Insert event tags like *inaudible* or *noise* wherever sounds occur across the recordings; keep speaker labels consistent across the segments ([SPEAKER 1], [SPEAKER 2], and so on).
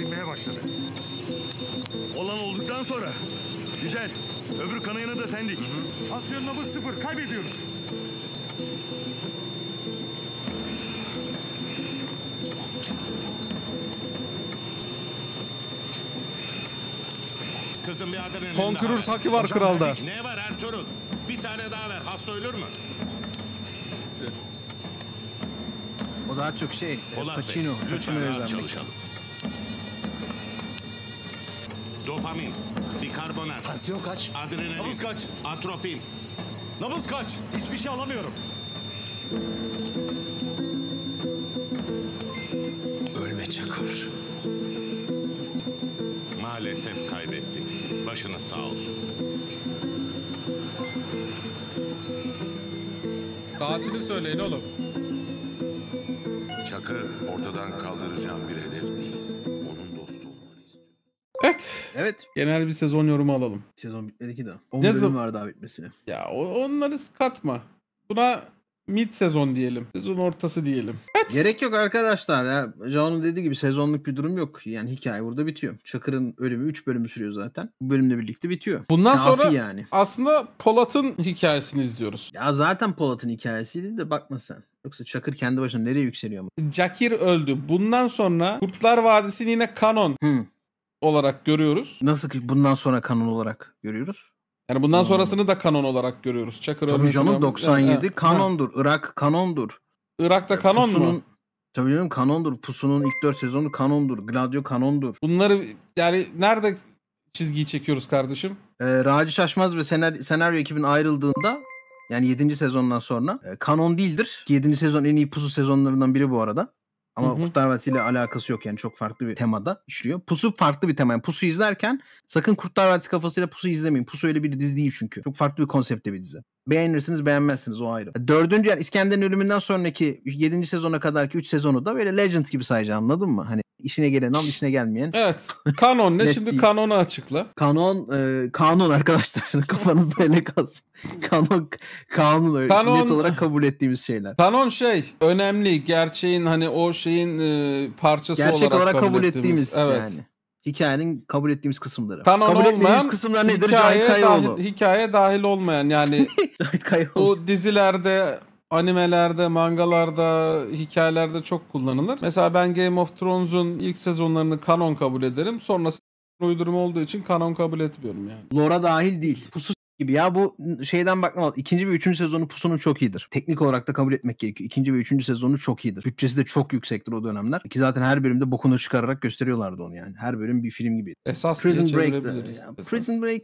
[SPEAKER 1] sinmeye başladı. Olan olduktan sonra. Güzel. Öbür kanayına da sendik. Pasyon nabız sıfır. Kaybediyoruz. kızım bir adının Konkurur haki var kralda. Ne var Ertuğrul? Bir tane daha ver. Hasta ölür mü?
[SPEAKER 2] O daha çok şey. Polat Pacino. lütfen rahat çalışalım.
[SPEAKER 1] Dopamin, bikarbonat, Tansiyon kaç? adrenalin, Nabız kaç? atropin. Nabız kaç? Hiçbir şey alamıyorum. Ölme Çakır. Maalesef kaybettik. Başına sağ olsun. Katili söyleyin oğlum. Çakır ortadan kaldıracağım bir hedef değil. Evet. Evet. Genel bir sezon yorumu alalım. Sezon
[SPEAKER 2] bitmedi ki daha. 10 Ne bölüm var daha bitmesine.
[SPEAKER 1] Ya onları katma. Buna mid sezon diyelim. Sezon ortası diyelim. Evet. Gerek yok arkadaşlar ya. Can'ın dediği gibi sezonluk bir
[SPEAKER 2] durum yok. Yani hikaye burada bitiyor. Çakır'ın ölümü 3 bölümü sürüyor zaten. Bu bölümle birlikte bitiyor. Bundan Kafi sonra yani. aslında Polat'ın hikayesini izliyoruz. Ya zaten Polat'ın hikayesiydi de bakma sen. Yoksa Çakır kendi başına nereye yükseliyor mu? Jakir öldü. Bundan sonra Kurtlar
[SPEAKER 1] Vadisi'nin yine kanon. Hı olarak görüyoruz. Nasıl ki bundan sonra kanon olarak görüyoruz? Yani bundan kanon hmm. sonrasını da kanon olarak görüyoruz. Çakır Tabii canım 97 yani, kanondur. Ha. Irak
[SPEAKER 2] kanondur.
[SPEAKER 1] Irak'ta kanon Pusunun, mu?
[SPEAKER 2] Tabii canım kanondur. Pusunun ilk 4 sezonu kanondur. Gladio kanondur. Bunları yani nerede çizgiyi çekiyoruz kardeşim? Ee, Raci Şaşmaz ve senaryo, senaryo ekibin ayrıldığında yani 7. sezondan sonra e, kanon değildir. Ki 7. sezon en iyi pusu sezonlarından biri bu arada. Ama Hı-hı. Kurtlar Vadisi ile alakası yok yani çok farklı bir temada işliyor. Pusu farklı bir tema. Yani Pusu izlerken sakın Kurtlar Vadisi kafasıyla Pusu izlemeyin. Pusu öyle bir dizi değil çünkü. Çok farklı bir konsepte bir dizi. Beğenirsiniz beğenmezsiniz o ayrı. Dördüncü yani İskender'in ölümünden sonraki yedinci sezona kadarki üç sezonu da böyle Legends gibi sayacağım anladın mı? Hani işine gelen al işine gelmeyen.
[SPEAKER 1] Evet. Kanon ne? *laughs* Şimdi kanonu açıkla. Kanon e, kanun
[SPEAKER 2] arkadaşlar. *laughs* Kafanızda öyle kalsın. kanon kanun öyle. Kanon, net olarak kabul ettiğimiz şeyler.
[SPEAKER 1] Kanon şey önemli. Gerçeğin hani o şeyin e, parçası Gerçek olarak, olarak kabul, kabul ettiğimiz. ettiğimiz evet. yani
[SPEAKER 2] hikayenin kabul ettiğimiz kısımları. Kanon kabul olmayan, etmediğimiz kısımlar nedir? Hikaye Cahit Kayaoğlu.
[SPEAKER 1] Dahil, hikaye dahil olmayan yani *laughs* Cahit Kayaoğlu. bu dizilerde animelerde, mangalarda, hikayelerde çok kullanılır. Mesela ben Game of Thrones'un ilk sezonlarını kanon kabul ederim. Sonrası uydurma olduğu için kanon kabul etmiyorum yani. Lora dahil
[SPEAKER 2] değil. Pusu gibi. Ya bu şeyden bakma. İkinci ve üçüncü sezonu pusunun çok iyidir. Teknik olarak da kabul etmek gerekiyor. İkinci ve üçüncü sezonu çok iyidir. Bütçesi de çok yüksektir o dönemler. Ki zaten her bölümde bokunu çıkararak
[SPEAKER 1] gösteriyorlardı onu yani. Her bölüm bir film gibi. Esas Prison Break.
[SPEAKER 2] Prison Break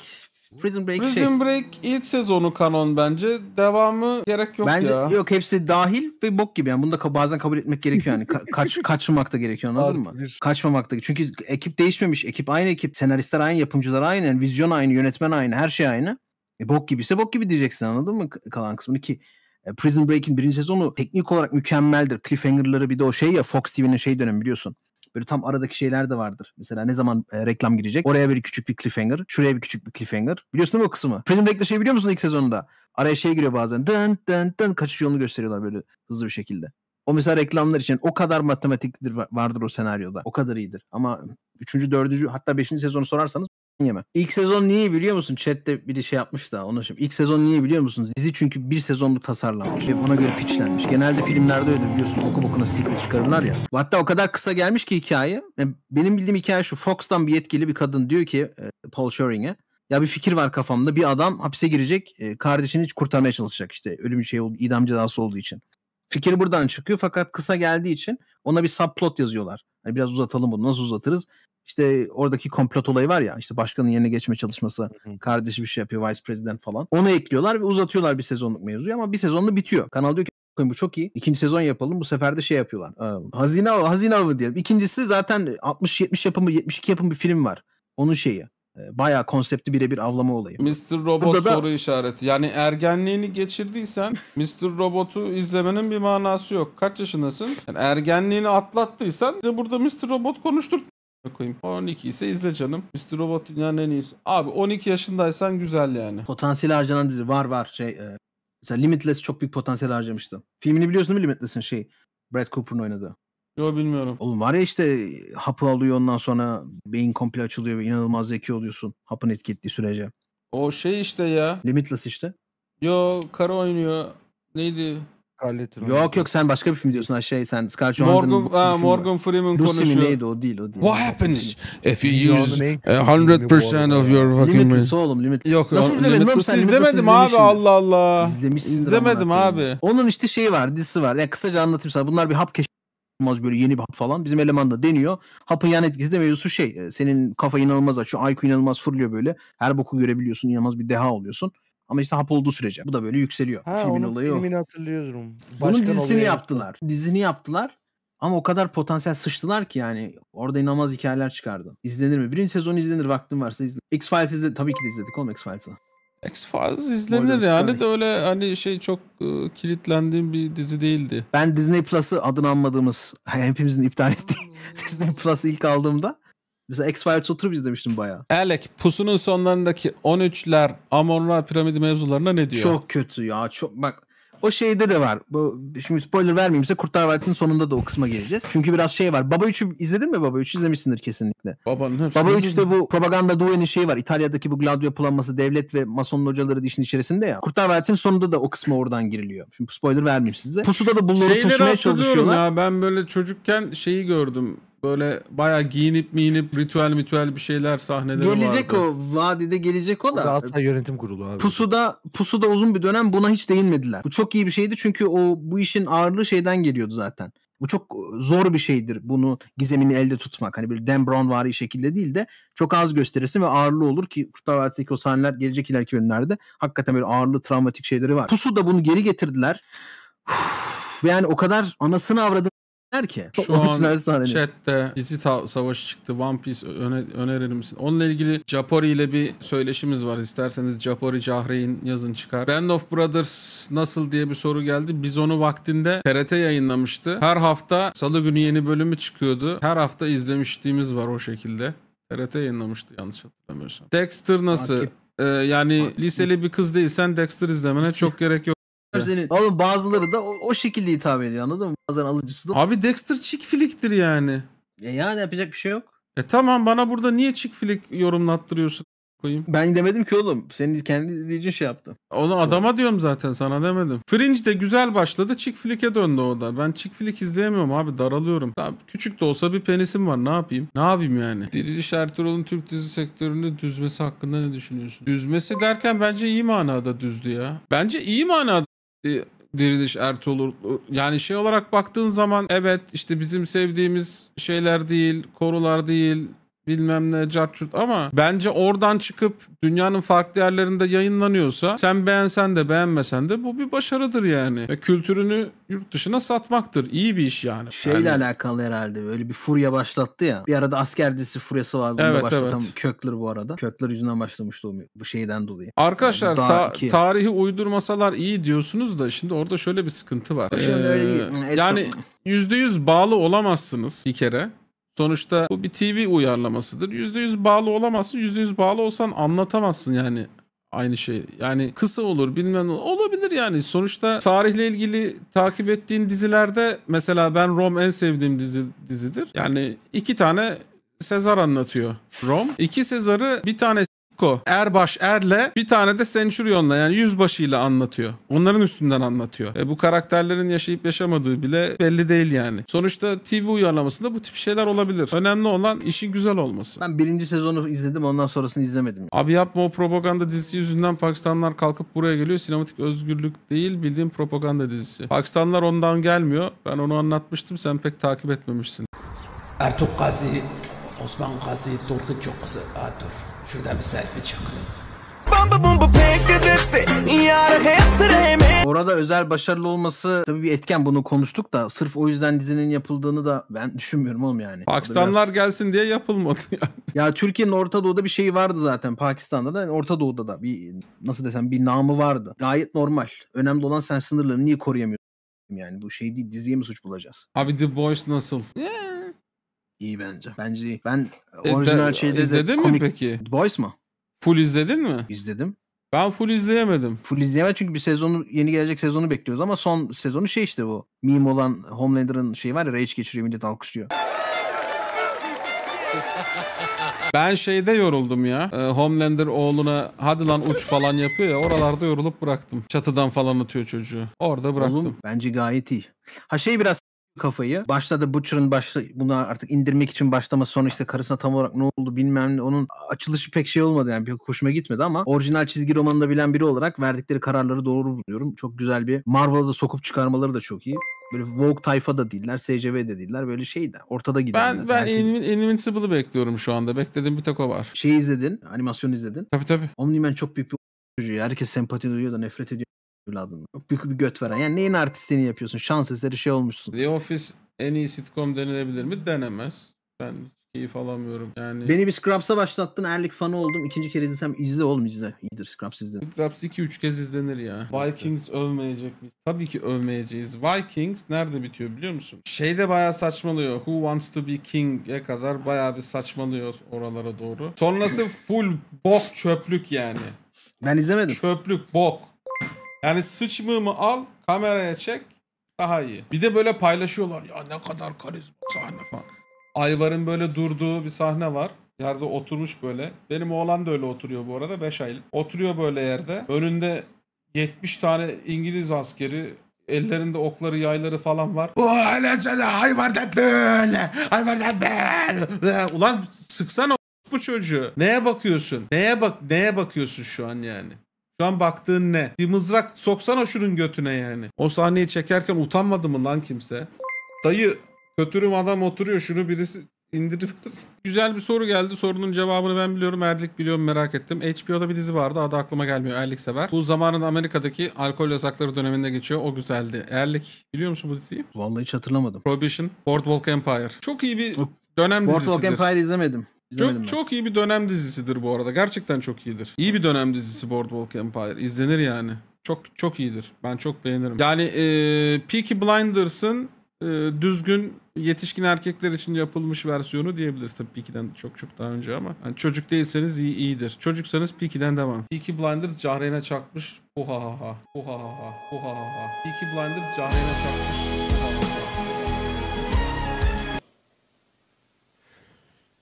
[SPEAKER 2] Prison
[SPEAKER 1] Break Prison şey. Break ilk sezonu kanon bence. Devamı gerek yok bence, ya. Yok
[SPEAKER 2] hepsi dahil ve bok gibi yani. Bunu da bazen kabul etmek gerekiyor yani. Ka- kaç *laughs* kaçmamak da gerekiyor anladın mı? Bir. Kaçmamak da. Çünkü ekip değişmemiş. Ekip aynı ekip. Senaristler aynı, yapımcılar aynı, yani vizyon aynı, yönetmen aynı, her şey aynı. E, bok gibiyse bok gibi diyeceksin anladın mı kalan kısmını ki e, Prison Break'in birinci sezonu teknik olarak mükemmeldir. Cliffhanger'ları bir de o şey ya Fox TV'nin şey dönemi biliyorsun. Böyle tam aradaki şeyler de vardır. Mesela ne zaman e, reklam girecek? Oraya bir küçük bir cliffhanger. Şuraya bir küçük bir cliffhanger. Biliyorsun değil mi o kısmı? Prison Break'te şey biliyor musun ilk sezonunda? Araya şey giriyor bazen. Dın dın dın kaçış yolunu gösteriyorlar böyle hızlı bir şekilde. O mesela reklamlar için o kadar matematiktir vardır o senaryoda. O kadar iyidir. Ama 3. 4. hatta 5. sezonu sorarsanız yeme. İlk sezon niye biliyor musun? Chat'te biri şey yapmış da ona şimdi. İlk sezon niye biliyor musunuz? Dizi çünkü bir sezonluk tasarlanmış ve buna göre piçlenmiş. Genelde filmlerde öyle biliyorsun. Boku bokuna sequel çıkarırlar ya. Hatta o kadar kısa gelmiş ki hikaye. E, benim bildiğim hikaye şu. Fox'tan bir yetkili bir kadın diyor ki e, Paul Schuring'e ya bir fikir var kafamda. Bir adam hapse girecek. E, kardeşini hiç kurtarmaya çalışacak işte. Ölüm şey oldu, idam cezası olduğu için. Fikir buradan çıkıyor fakat kısa geldiği için ona bir subplot yazıyorlar. Hani biraz uzatalım bunu. Nasıl uzatırız? işte oradaki komplot olayı var ya işte başkanın yerine geçme çalışması kardeşi bir şey yapıyor vice president falan. Onu ekliyorlar ve uzatıyorlar bir sezonluk mevzuyu ama bir sezonla bitiyor. Kanal diyor ki bu çok iyi. İkinci sezon yapalım. Bu sefer de şey yapıyorlar. Hazine avı, hazine avı diyelim. İkincisi zaten 60-70 yapımı 72 yapım bir film var. Onun şeyi. Bayağı konsepti birebir avlama olayı.
[SPEAKER 1] Mr. Robot Burada da... soru işareti. Yani ergenliğini geçirdiysen Mr. Robot'u izlemenin bir manası yok. Kaç yaşındasın? Yani ergenliğini atlattıysan de burada Mr. Robot konuşturt koyayım. 12 ise izle canım. Mr. Robot dünyanın en iyisi. Abi 12 yaşındaysan
[SPEAKER 2] güzel yani. Potansiyel harcanan dizi var var. Şey, e, mesela Limitless çok büyük potansiyel harcamıştım. Filmini biliyorsun değil mi Limitless'in şey? Brad Cooper'ın oynadığı. Yo bilmiyorum. Oğlum var ya işte hapı alıyor ondan sonra beyin komple açılıyor ve inanılmaz zeki oluyorsun hapın etki ettiği sürece.
[SPEAKER 1] O şey işte ya.
[SPEAKER 2] Limitless işte.
[SPEAKER 1] Yo kara oynuyor. Neydi? Scarlett
[SPEAKER 2] Yok yok sen başka bir film diyorsun. Şey sen Scarlett Johansson'ın Morgan, aa, Morgan Freeman Lucy konuşuyor. neydi o değil o
[SPEAKER 1] değil. What happens if you use 100% of your fucking... Limitless oğlum Limitless. Yok, Nasıl izlemedin oğlum sen? İzlemedim abi Allah Allah. İzlemişsin. İzlemedim abi. Onun işte şeyi var
[SPEAKER 2] dizisi var. Yani kısaca anlatayım sana. Bunlar bir hap keşif olmaz böyle yeni bir hap falan. Bizim eleman da deniyor. Hapın yan etkisi de mevzusu şey. E, senin kafa inanılmaz açıyor. IQ inanılmaz fırlıyor böyle. Her boku görebiliyorsun. inanılmaz bir deha oluyorsun. Ama işte hap olduğu sürece. Bu da böyle yükseliyor. Ha, filmin onun olayı filmini
[SPEAKER 1] o. hatırlıyorum. Başkan Bunun dizisini yaptılar.
[SPEAKER 2] Yaptı. Dizini yaptılar. Ama o kadar potansiyel sıçtılar ki yani orada inanılmaz hikayeler çıkardı. İzlenir mi? Birinci sezon izlenir vaktin varsa izle. X-Files izle tabii ki de izledik oğlum X-Files'ı.
[SPEAKER 1] X-Files izlenir yani de öyle hani şey çok ıı, kilitlendiğim bir dizi değildi. Ben Disney Plus'ı adını anmadığımız *laughs* hepimizin iptal ettiği hmm. *laughs* Disney Plus'ı ilk
[SPEAKER 2] aldığımda Mesela X-Files oturup izlemiştim bayağı.
[SPEAKER 1] Erlek pusunun sonlarındaki 13'ler Amon-Ra piramidi mevzularına ne diyor? Çok kötü ya. Çok bak o şeyde de var. Bu,
[SPEAKER 2] şimdi spoiler vermeyeyim size. Kurtlar Vadisi'nin sonunda da o kısma geleceğiz. Çünkü biraz şey var. Baba 3'ü izledin mi Baba 3'ü izlemişsindir kesinlikle. Babanın hepsini Baba 3'te bu propaganda duen'in şeyi var. İtalya'daki bu gladio yapılanması devlet ve masonun hocaları dişin içerisinde ya. Kurtlar Vadisi'nin sonunda da o kısma oradan giriliyor. Şimdi spoiler vermeyeyim size. Pusuda da bunları Şeyleri taşımaya çalışıyorlar.
[SPEAKER 1] ya ben böyle çocukken şeyi gördüm. Böyle bayağı giyinip miyinip ritüel ritüel bir şeyler sahneleri Gelecek vardı.
[SPEAKER 2] o. Vadide gelecek o da. Galatasaray yönetim kurulu abi. Pusu'da, Pusu'da uzun bir dönem buna hiç değinmediler. Bu çok iyi bir şeydi çünkü o bu işin ağırlığı şeyden geliyordu zaten. Bu çok zor bir şeydir bunu gizemini elde tutmak. Hani bir Dan Brown vari şekilde değil de çok az gösterirsin ve ağırlığı olur ki Kurtlar Vadisi'ndeki o sahneler gelecek ileriki bölümlerde hakikaten böyle ağırlı travmatik şeyleri var. Pusu da bunu geri getirdiler. Uf, ve yani o kadar anasını avradı der ki? Şu an sahnenin.
[SPEAKER 1] chatte dizi savaşı çıktı. One Piece öne önerir misin? Onunla ilgili Japori ile bir söyleşimiz var. İsterseniz Japori Cahre'in yazın çıkar. Band of Brothers nasıl diye bir soru geldi. Biz onu vaktinde TRT yayınlamıştı. Her hafta salı günü yeni bölümü çıkıyordu. Her hafta izlemiştiğimiz var o şekilde. TRT yayınlamıştı yanlış hatırlamıyorsam. Dexter nasıl? Ee, yani liseli bir kız değilsen Dexter izlemene çok gerek yok senin. Oğlum bazıları da o, o şekilde hitap ediyor anladın mı? Bazen alıcısı da. Abi Dexter chick flick'tir yani. E yani yapacak bir şey yok. E tamam bana burada niye chick flick yorumlattırıyorsun? koyayım. Ben demedim ki oğlum. Senin kendi izleyicin şey yaptı. Onu Sonra. adama diyorum zaten sana demedim. Fringe de güzel başladı. Chick flick'e döndü o da. Ben Chick flick izleyemiyorum abi daralıyorum. Tamam, küçük de olsa bir penisim var ne yapayım? Ne yapayım yani? Diriliş Ertuğrul'un Türk dizi sektörünü düzmesi hakkında ne düşünüyorsun? Düzmesi derken bence iyi manada düzdü ya. Bence iyi manada Diriliş Ertuğrul. Iı, yani şey olarak baktığın zaman evet işte bizim sevdiğimiz şeyler değil, konular değil, bilmem ne cartçurt ama bence oradan çıkıp dünyanın farklı yerlerinde yayınlanıyorsa sen beğensen de beğenmesen de bu bir başarıdır yani. Ve kültürünü yurt dışına satmaktır. İyi bir iş yani. Şeyle yani.
[SPEAKER 2] alakalı herhalde böyle bir furya başlattı ya. Bir arada
[SPEAKER 1] asker dizisi furyası vardı. Evet, başlatan evet.
[SPEAKER 2] Köklür bu arada. köklür yüzünden başlamıştı bu şeyden dolayı. Arkadaşlar yani ta- iki.
[SPEAKER 1] tarihi uydurmasalar iyi diyorsunuz da şimdi orada şöyle bir sıkıntı var. Ee, öyle, yani %100 bağlı olamazsınız bir kere. Sonuçta bu bir TV uyarlamasıdır. %100 bağlı olamazsın. %100 bağlı olsan anlatamazsın yani aynı şey. Yani kısa olur bilmem olabilir yani. Sonuçta tarihle ilgili takip ettiğin dizilerde mesela ben Rom en sevdiğim dizi dizidir. Yani iki tane Sezar anlatıyor. Rom. İki Sezar'ı bir tane Ko, Erbaş Er'le bir tane de Centurion'la yani yüzbaşıyla anlatıyor. Onların üstünden anlatıyor. E bu karakterlerin yaşayıp yaşamadığı bile belli değil yani. Sonuçta TV uyarlamasında bu tip şeyler olabilir. Önemli olan işin güzel olması. Ben birinci sezonu izledim ondan sonrasını izlemedim. Abi yapma o propaganda dizisi yüzünden Pakistanlar kalkıp buraya geliyor. Sinematik özgürlük değil bildiğim propaganda dizisi. Pakistanlar ondan gelmiyor. Ben onu anlatmıştım sen pek takip etmemişsin. Ertuğ Gazi, Osman Gazi, Turgut Çokası. Atur. Şurada bir selfie çakayım.
[SPEAKER 2] Orada özel başarılı olması tabii bir etken bunu konuştuk da sırf o yüzden dizinin yapıldığını da ben düşünmüyorum oğlum yani. Pakistanlar biraz... gelsin diye yapılmadı *laughs* yani. Ya Türkiye'nin Orta Doğu'da bir şeyi vardı zaten Pakistan'da da Orta Doğu'da da bir nasıl desem bir namı vardı. Gayet normal. Önemli olan sen sınırlarını niye koruyamıyorsun yani bu şey değil diziye mi suç bulacağız?
[SPEAKER 1] Abi The Boys nasıl? Yeah. Ee,
[SPEAKER 2] İyi bence. Bence iyi. Ben e, orijinal de- şeyde de izledin komik... mi
[SPEAKER 1] peki? Boys mı? Full izledin mi? İzledim.
[SPEAKER 2] Ben full izleyemedim. Full izleyemem çünkü bir sezonu yeni gelecek sezonu bekliyoruz ama son sezonu şey işte bu. Meme olan Homelander'ın şeyi var ya rage geçiriyor millet alkışlıyor.
[SPEAKER 1] Ben şeyde yoruldum ya. Ee, Homelander oğluna hadi lan uç falan yapıyor ya. Oralarda yorulup bıraktım. Çatıdan falan atıyor çocuğu.
[SPEAKER 2] Orada bıraktım. Oğlum bence gayet iyi. Ha şey biraz kafayı. Başta da Butcher'ın başta bunu artık indirmek için başlaması sonra işte karısına tam olarak ne oldu bilmem ne onun açılışı pek şey olmadı yani bir hoşuma gitmedi ama orijinal çizgi romanını da bilen biri olarak verdikleri kararları doğru buluyorum. Çok güzel bir Marvel'a da sokup çıkarmaları da çok iyi böyle Vogue tayfa da değiller, SCV de değiller. Böyle şey de ortada gidenler. Ben, ben şey...
[SPEAKER 1] Invin- Invincible'ı bekliyorum şu anda. Beklediğim bir tek o var. Şey izledin, animasyon izledin. Tabii tabii. Onun man çok büyük bir
[SPEAKER 2] çocuğu. Herkes sempati duyuyor da nefret ediyor evladına. Büyük bir göt veren. Yani neyin artistliğini yapıyorsun? Şans eseri şey olmuşsun.
[SPEAKER 1] The Office en iyi sitcom denilebilir mi? Denemez. Ben keyif alamıyorum. Yani Beni
[SPEAKER 2] bir Scrubs'a başlattın. Erlik fanı oldum. İkinci kere izlesem izle oğlum izle. İyidir Scrubs
[SPEAKER 1] izle. Scrubs 2-3 kez izlenir ya. Vikings övmeyecek biz. Tabii ki övmeyeceğiz. Vikings nerede bitiyor biliyor musun? Şeyde bayağı saçmalıyor. Who Wants to be King'e kadar bayağı bir saçmalıyor oralara doğru. Sonrası full bok çöplük yani. Ben izlemedim. Çöplük bok. Yani sıçmığımı al kameraya çek daha iyi. Bir de böyle paylaşıyorlar ya ne kadar karizma sahne falan. Ayvar'ın böyle durduğu bir sahne var. Yerde oturmuş böyle. Benim oğlan da öyle oturuyor bu arada 5 aylık. Oturuyor böyle yerde. Önünde 70 tane İngiliz askeri ellerinde okları yayları falan var. O Ayvar da böyle. Ayvar da böyle. Ulan sıksana bu çocuğu. Neye bakıyorsun? Neye bak neye bakıyorsun şu an yani? Şu an baktığın ne? Bir mızrak soksana şunun götüne yani. O sahneyi çekerken utanmadı mı lan kimse? Dayı kötürüm adam oturuyor şunu birisi indiririz. *laughs* Güzel bir soru geldi. Sorunun cevabını ben biliyorum. Erlik biliyorum merak ettim. HBO'da bir dizi vardı. Adı aklıma gelmiyor. Erlik sever. Bu zamanında Amerika'daki alkol yasakları döneminde geçiyor. O güzeldi. Erlik biliyor musun bu diziyi? Vallahi hiç hatırlamadım. Prohibition, Boardwalk Empire. Çok iyi bir dönem dizisidir. Boardwalk Empire izlemedim. Çok çok iyi bir dönem dizisidir bu arada. Gerçekten çok iyidir. İyi bir dönem dizisi Boardwalk Empire. İzlenir yani. Çok çok iyidir. Ben çok beğenirim. Yani e, Peaky Blinders'ın e, düzgün yetişkin erkekler için yapılmış versiyonu diyebiliriz. Tabii Peaky'den çok çok daha önce ama. Yani çocuk değilseniz iyi, iyidir. Çocuksanız Peaky'den devam. Peaky Blinders Cahreyn'e çakmış. Oha ha ha. Oha ha ha. Oha ha ha. Peaky Blinders Cahreyn'e çakmış.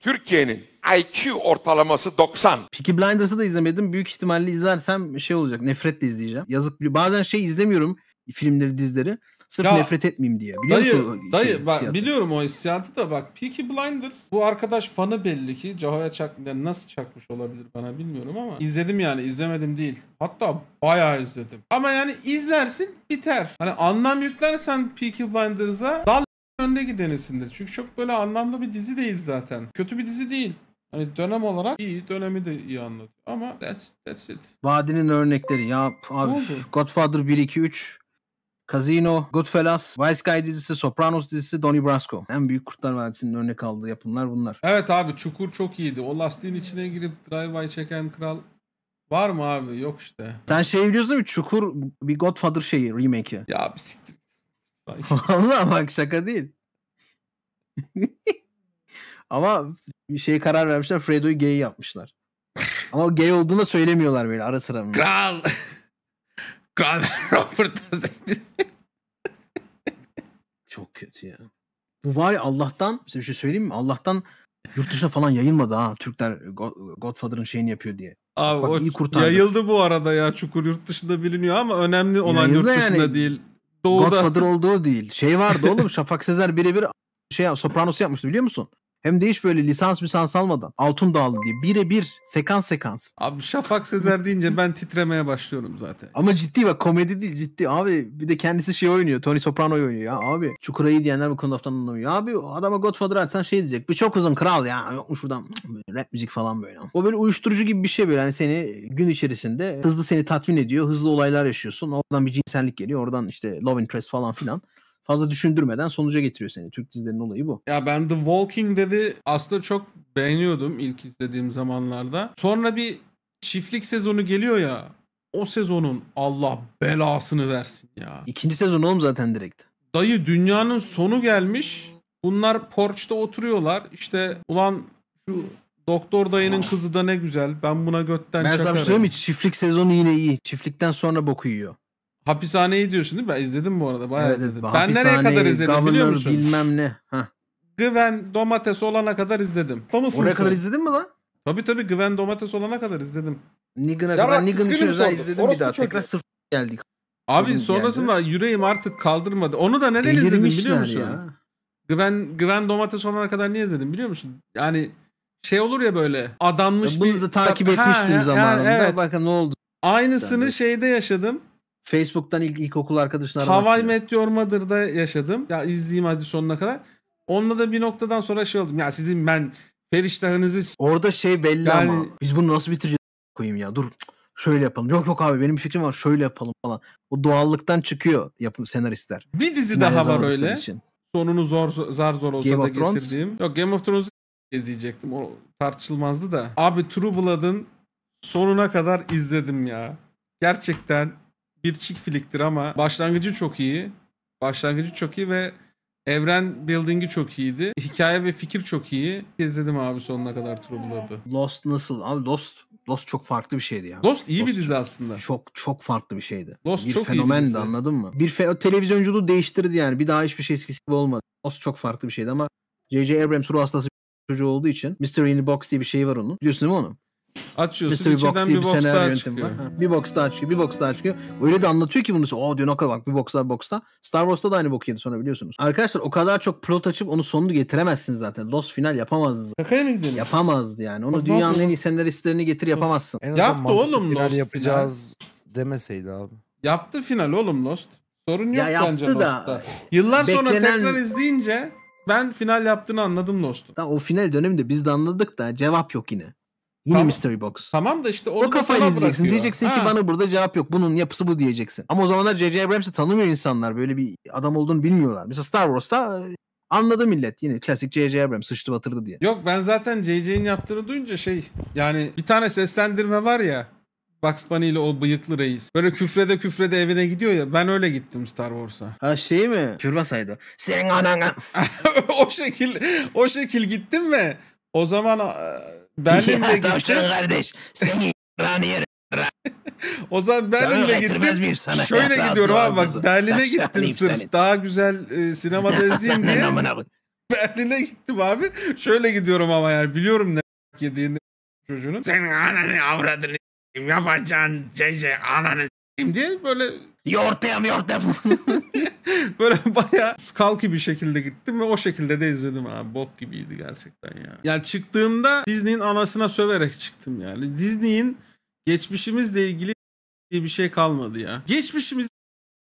[SPEAKER 2] Türkiye'nin IQ ortalaması 90. Peaky Blinders'ı da izlemedim. Büyük ihtimalle izlersem şey olacak. Nefretle izleyeceğim. Yazık. Bazen şey izlemiyorum filmleri, dizileri. Sırf ya, nefret etmeyeyim diye. Biliyor dayı, musun? Dayı, şey, bak, biliyorum
[SPEAKER 1] o hissiyatı da bak. Peaky Blinders bu arkadaş fanı belli ki. Cahoya çak, yani nasıl çakmış olabilir bana bilmiyorum ama. izledim yani izlemedim değil. Hatta bayağı izledim. Ama yani izlersin biter. Hani anlam yüklersen Peaky Blinders'a dal önde gidenisindir. Çünkü çok böyle anlamlı bir dizi değil zaten. Kötü bir dizi değil. Hani dönem olarak iyi, dönemi de iyi anlatıyor. Ama that's, that's it. Vadinin
[SPEAKER 2] örnekleri ya abi. Godfather 1, 2, 3. Casino, Goodfellas, Vice Guy dizisi, Sopranos dizisi, Donnie Brasco. En büyük Kurtlar Vadisi'nin örnek aldığı yapımlar bunlar.
[SPEAKER 1] Evet abi Çukur çok iyiydi. O lastiğin içine girip drive-by çeken kral var mı abi? Yok işte.
[SPEAKER 2] Sen şey biliyorsun değil mi? Çukur bir Godfather şeyi, remake'i. Ya bir siktir *laughs* Valla bak şaka değil. *laughs* Ama şey karar vermişler Fredo'yu gay yapmışlar. Ama gay olduğunu söylemiyorlar böyle ara sıra.
[SPEAKER 1] Kral! Kral *laughs* Robert Downey.
[SPEAKER 2] Çok kötü ya. Bu var ya Allah'tan size bir şey söyleyeyim mi? Allah'tan yurt dışına falan yayılmadı ha. Türkler Godfather'ın şeyini yapıyor diye.
[SPEAKER 1] Abi Bak, o iyi kurtardı. yayıldı bu arada ya. Çukur yurt dışında biliniyor ama önemli olan yayıldı yurt dışında yani. değil.
[SPEAKER 2] Doğuda. Godfather olduğu değil. Şey vardı oğlum Şafak Sezer birebir şey sopranos yapmıştı biliyor musun? Hem de hiç böyle lisans lisans almadan. Altun dağıldı diye. Birebir sekans sekans.
[SPEAKER 1] Abi Şafak Sezer deyince ben titremeye başlıyorum zaten.
[SPEAKER 2] Ama ciddi bak komedi değil ciddi. Abi bir de kendisi şey oynuyor. Tony Soprano oynuyor ya. Abi Çukura iyi diyenler bu konuda anlamıyor. Abi adama Godfather açsan şey diyecek. Bu çok uzun kral ya. Yok buradan rap müzik falan böyle. O böyle uyuşturucu gibi bir şey böyle. Hani seni gün içerisinde hızlı seni tatmin ediyor. Hızlı olaylar yaşıyorsun. Oradan bir cinsellik geliyor. Oradan işte love interest falan filan fazla düşündürmeden sonuca getiriyor seni. Türk dizilerinin olayı bu.
[SPEAKER 1] Ya ben The Walking Dead'i aslında çok beğeniyordum ilk izlediğim zamanlarda. Sonra bir çiftlik sezonu geliyor ya. O sezonun Allah belasını versin ya. İkinci sezon oğlum zaten direkt. Dayı dünyanın sonu gelmiş. Bunlar porçta oturuyorlar. İşte ulan şu Doktor dayının kızı da ne güzel. Ben buna götten ben şey çakarım. Ben sana söyleyeyim mi?
[SPEAKER 2] Çiftlik sezonu yine iyi. Çiftlikten sonra boku yiyor.
[SPEAKER 1] Hapishaneyi diyorsun değil mi? Ben izledim bu arada. Bayağı evet, izledim. Ben nereye kadar izledim biliyor musun? bilmem ne. Heh. Güven domates olana kadar izledim. Tanısın Oraya kadar izledin mi lan? Tabi tabi Güven domates olana kadar izledim. Negan'a kadar. Negan'ı şöyle izledim Orası bir daha. Tekrar sıfır geldik. Abi Benim sonrasında geldi. yüreğim artık kaldırmadı. Onu da neden Delirmişler izledim biliyor musun? Ya. Güven Güven domates olana kadar niye izledim biliyor musun? Yani şey olur ya böyle adanmış ya bunu bir... Bunu da takip etmiştim zamanında. Ha, evet. Bakalım ne oldu. Aynısını şeyde yaşadım. Facebook'tan ilk ilkokul arkadaşına Hawaii Meteor Mother'da yaşadım. Ya izleyeyim hadi sonuna kadar. Onunla da bir noktadan sonra şey oldum. Ya sizin ben Feriştahınızı... Orada şey belli yani... ama.
[SPEAKER 2] Biz bunu nasıl bitireceğiz koyayım ya. Dur şöyle yapalım. Yok yok abi benim bir fikrim var şöyle yapalım falan. O doğallıktan çıkıyor yapım senaristler.
[SPEAKER 1] Bir dizi daha var öyle. Için. Sonunu zor zar zor olsa Game da of getirdiğim. Yok Game of Thrones izleyecektim. O tartışılmazdı da. Abi True Blood'ın sonuna kadar izledim ya. Gerçekten bir çift filiktir ama başlangıcı çok iyi. Başlangıcı çok iyi ve Evren building'i çok iyiydi. Hikaye ve fikir çok iyi. İzledim abi sonuna kadar Troubled'ı. Lost nasıl? Abi Lost Lost çok farklı bir şeydi yani. Lost iyi Lost bir dizi
[SPEAKER 2] aslında. Çok çok farklı bir şeydi. Lost bir çok fenomendi iyi bir anladın mı? Bir fe- televizyonculuğu değiştirdi yani. Bir daha hiçbir şey eskisi gibi olmadı. Lost çok farklı bir şeydi ama J.J. Abrams ruh hastası çocuğu olduğu için Mystery in the Box diye bir şey var onun. Biliyorsun değil mi onu?
[SPEAKER 1] Açıyorsun bir sürü box diye bir senaryo daha çıkıyor. Var. bir
[SPEAKER 2] box daha çıkıyor, bir box daha çıkıyor. Öyle de anlatıyor ki bunu. O diyor kadar bak bir box daha bir box daha. Star Wars'ta da aynı bok yedi sonra biliyorsunuz. Arkadaşlar o kadar çok plot açıp onu sonunu getiremezsiniz zaten. Lost final yapamazdınız. Kakaya mı gidelim? Yapamazdı yani. Onu o dünyanın en iyi senaristlerini getir yapamazsın. En Yaptı oğlum Lost. Final Yapacağız
[SPEAKER 1] demeseydi abi. Yaptı final oğlum Lost. Sorun yok ya bence da, Lost'ta. Yıllar beklenen... sonra tekrar izleyince ben final yaptığını anladım dostum. o final döneminde biz de
[SPEAKER 2] anladık da cevap yok yine. Yine tamam. mystery box. Tamam
[SPEAKER 1] da işte onu o kafayla izleyeceksin. Bırakıyor. Diyeceksin ha. ki bana
[SPEAKER 2] burada cevap yok. Bunun yapısı bu diyeceksin. Ama o zamanlar J.J. Abrams'ı tanımıyor insanlar. Böyle bir adam olduğunu bilmiyorlar. Mesela Star Wars'ta e, anladı millet. Yine klasik J.J. Abrams sıçtı batırdı diye.
[SPEAKER 1] Yok ben zaten J.J.'in yaptığını duyunca şey yani bir tane seslendirme var ya Bugs Bunny ile o bıyıklı reis. Böyle küfrede küfrede evine gidiyor ya. Ben öyle gittim Star Wars'a. Ha şey mi? Kürbasaydı. Senin anana. *laughs* o şekil o şekil gittim mi? O zaman Berlin'de gittim. kardeş seni Rani yerim. *laughs* o zaman Berlin'e gittim. Sana Şöyle gidiyorum abi bak Berlin'e gittim sırf seni. daha güzel e, sinemada *laughs* izleyeyim diye. *laughs* Berlin'e gittim abi. Şöyle gidiyorum ama yani biliyorum ne yediğini çocuğunun. Senin ananı avradını yapacağın şey şey ananı diye böyle yortayam yortayam *laughs* böyle baya skalki bir şekilde gittim ve o şekilde de izledim abi bok gibiydi gerçekten ya. Yani çıktığımda Disney'in anasına söverek çıktım yani. Disney'in geçmişimizle ilgili bir şey kalmadı ya. Geçmişimiz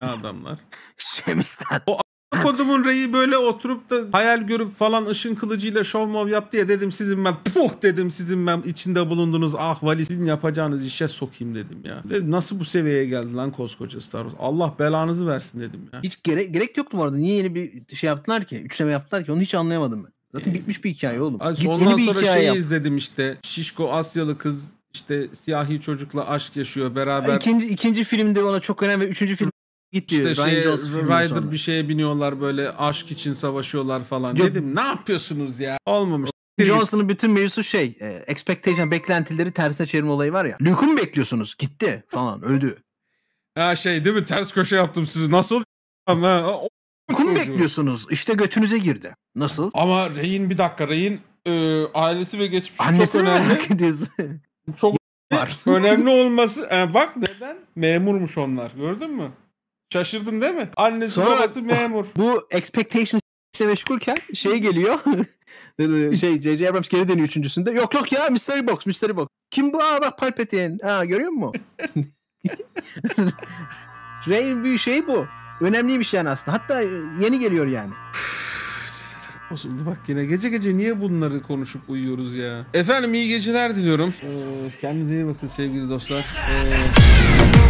[SPEAKER 1] adamlar. *laughs* Şemistan. O kodumun reyi böyle oturup da hayal görüp falan ışın kılıcıyla show mov yaptı ya dedim sizin ben puh dedim sizin ben içinde bulundunuz ah vali sizin yapacağınız işe sokayım dedim ya. Dedim, nasıl bu seviyeye geldi lan koskoca Star Wars Allah belanızı versin dedim ya. Hiç gere gerek yoktu bu arada niye
[SPEAKER 2] yeni bir şey yaptılar ki üçleme yaptılar ki onu hiç anlayamadım ben. Zaten ee, bitmiş bir hikaye oğlum. Ay, ondan bir sonra şeyi yap.
[SPEAKER 1] izledim işte şişko Asyalı kız işte siyahi çocukla aşk yaşıyor beraber. İkinci,
[SPEAKER 2] ikinci filmde ona çok önemli. Üçüncü film Gitti. İşte şey, Rider
[SPEAKER 1] bir şeye biniyorlar böyle aşk için savaşıyorlar falan. Yok. Dedim ne yapıyorsunuz ya? Olmamış. Johnson'ın bütün
[SPEAKER 2] mevzusu şey e, expectation beklentileri tersine çevirme olayı var ya. Luke'u mu bekliyorsunuz? Gitti
[SPEAKER 1] falan öldü. ya şey değil mi? Ters köşe yaptım sizi. Nasıl *laughs* ama Luke'u bekliyorsunuz? İşte götünüze girdi. Nasıl? Ama Rey'in bir dakika Rey'in e, ailesi ve geçmişi Annesi çok önemli. Merak çok *laughs* var. önemli olması. E, bak neden? Memurmuş onlar. Gördün mü? Şaşırdın değil mi? Annesi Sonra, babası memur. Bu expectations işte meşgulken şey geliyor. *laughs* şey J.J. Abrams geri deniyor
[SPEAKER 2] üçüncüsünde. Yok yok ya Mystery Box Mystery Box. Kim bu? Aa bak Palpatine. Ha görüyor musun? *laughs* Rey'in büyük şey bu. Önemli bir şey yani aslında. Hatta yeni
[SPEAKER 1] geliyor yani. *sighs* Bozuldu bak yine. Gece gece niye bunları konuşup uyuyoruz ya? Efendim iyi geceler diliyorum. Ee, kendinize iyi bakın sevgili dostlar. Ee...